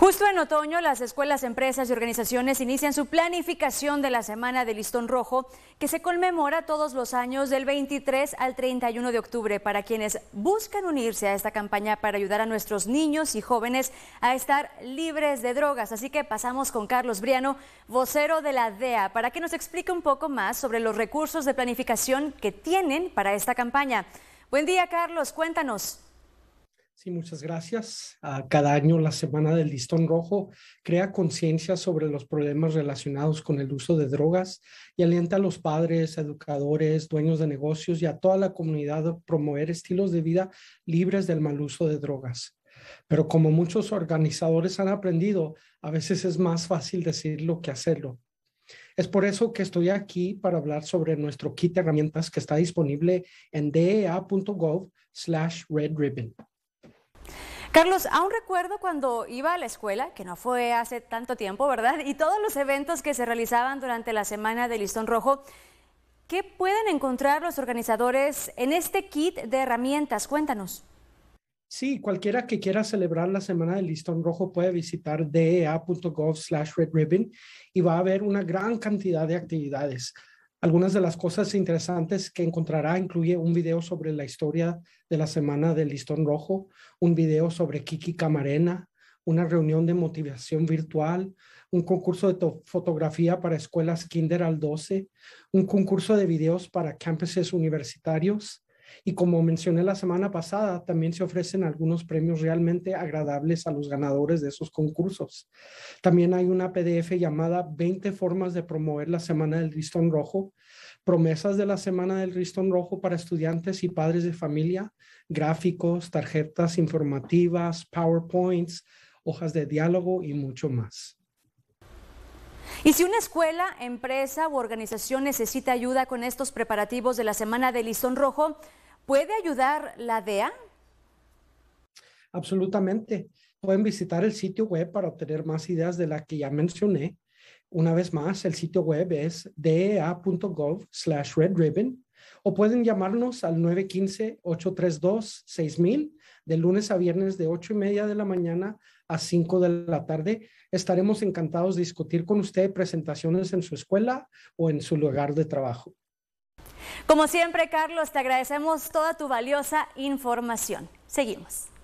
Justo en otoño, las escuelas, empresas y organizaciones inician su planificación de la Semana del Listón Rojo, que se conmemora todos los años del 23 al 31 de octubre para quienes buscan unirse a esta campaña para ayudar a nuestros niños y jóvenes a estar libres de drogas. Así que pasamos con Carlos Briano, vocero de la DEA, para que nos explique un poco más sobre los recursos de planificación que tienen para esta campaña. Buen día, Carlos, cuéntanos. Sí, muchas gracias. Ah, cada año la Semana del Listón Rojo crea conciencia sobre los problemas relacionados con el uso de drogas y alienta a los padres, educadores, dueños de negocios y a toda la comunidad a promover estilos de vida libres del mal uso de drogas. Pero como muchos organizadores han aprendido, a veces es más fácil decirlo que hacerlo. Es por eso que estoy aquí para hablar sobre nuestro kit de herramientas que está disponible en dea.gov slash red ribbon. Carlos, aún recuerdo cuando iba a la escuela, que no fue hace tanto tiempo, ¿verdad? Y todos los eventos que se realizaban durante la semana de Listón Rojo. ¿Qué pueden encontrar los organizadores en este kit de herramientas? Cuéntanos. Sí, cualquiera que quiera celebrar la Semana del Listón Rojo puede visitar dea.gov slash redribbon y va a haber una gran cantidad de actividades. Algunas de las cosas interesantes que encontrará incluye un video sobre la historia de la Semana del Listón Rojo, un video sobre Kiki Camarena, una reunión de motivación virtual, un concurso de fotografía para escuelas kinder al 12, un concurso de videos para campuses universitarios, y como mencioné la semana pasada, también se ofrecen algunos premios realmente agradables a los ganadores de esos concursos. También hay una PDF llamada 20 formas de promover la Semana del Ristón Rojo, promesas de la Semana del Ristón Rojo para estudiantes y padres de familia, gráficos, tarjetas informativas, PowerPoints, hojas de diálogo y mucho más. Y si una escuela, empresa u organización necesita ayuda con estos preparativos de la Semana del Lizón Rojo, ¿puede ayudar la DEA? Absolutamente. Pueden visitar el sitio web para obtener más ideas de las que ya mencioné. Una vez más, el sitio web es dea.gov slash o pueden llamarnos al 915-832-6000 de lunes a viernes de 8 y media de la mañana a 5 de la tarde. Estaremos encantados de discutir con usted presentaciones en su escuela o en su lugar de trabajo. Como siempre, Carlos, te agradecemos toda tu valiosa información. Seguimos.